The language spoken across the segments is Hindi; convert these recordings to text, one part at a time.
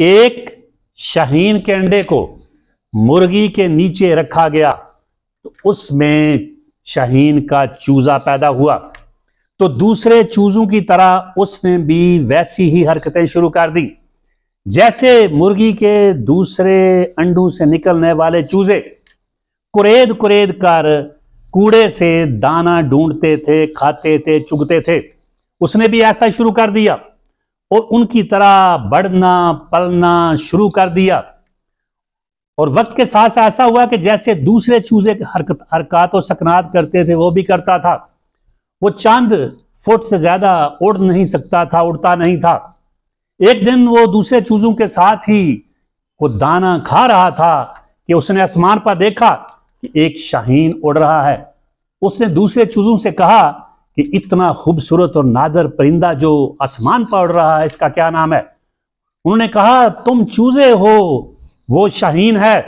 एक शहीन के अंडे को मुर्गी के नीचे रखा गया तो उसमें शहीन का चूजा पैदा हुआ तो दूसरे चूजों की तरह उसने भी वैसी ही हरकतें शुरू कर दी जैसे मुर्गी के दूसरे अंडों से निकलने वाले चूजे कुरेद कुरेद कर कूड़े से दाना ढूंढते थे खाते थे चुगते थे उसने भी ऐसा शुरू कर दिया और उनकी तरह बढ़ना पलना शुरू कर दिया और वक्त के साथ साथ ऐसा हुआ कि जैसे दूसरे चूजे हरकत हरकत और सकनात करते थे वो भी करता था वो चांद फुट से ज़्यादा उड़ नहीं सकता था उड़ता नहीं था एक दिन वो दूसरे चूजों के साथ ही वो दाना खा रहा था कि उसने आसमान पर देखा कि एक शाहीन उड़ रहा है उसने दूसरे चूजों से कहा कि इतना खूबसूरत और नादर परिंदा जो आसमान पड़ रहा है इसका क्या नाम है उन्होंने कहा तुम चूजे हो वो शाहीन है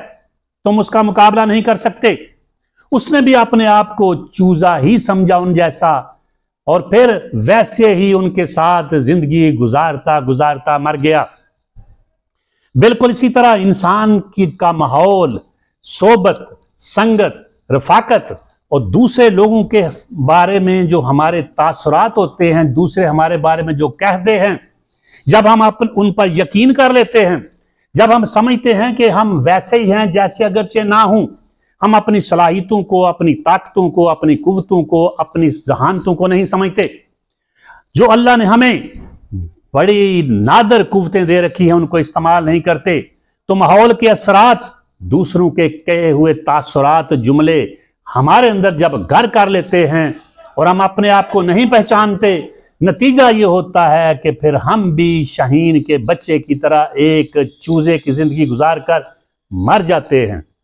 तुम उसका मुकाबला नहीं कर सकते उसने भी अपने आप को चूजा ही समझा उन जैसा और फिर वैसे ही उनके साथ जिंदगी गुजारता गुजारता मर गया बिल्कुल इसी तरह इंसान की का माहौल सोबत संगत रफाकत और दूसरे लोगों के बारे में जो हमारे तासरात होते हैं दूसरे हमारे बारे में जो कहते हैं जब हम अपन उन पर यकीन कर लेते हैं जब हम समझते हैं कि हम वैसे ही हैं जैसे अगरचे ना हों हम अपनी सलाहितों को अपनी ताकतों को अपनी कुवतों को अपनी जहानतों को नहीं समझते जो अल्लाह ने हमें बड़ी नादर कुवतें दे रखी हैं उनको इस्तेमाल नहीं करते तो माहौल के असरात दूसरों के कहे हुए तासरात जुमले हमारे अंदर जब घर कर लेते हैं और हम अपने आप को नहीं पहचानते नतीजा ये होता है कि फिर हम भी शहीन के बच्चे की तरह एक चूजे की ज़िंदगी गुजार कर मर जाते हैं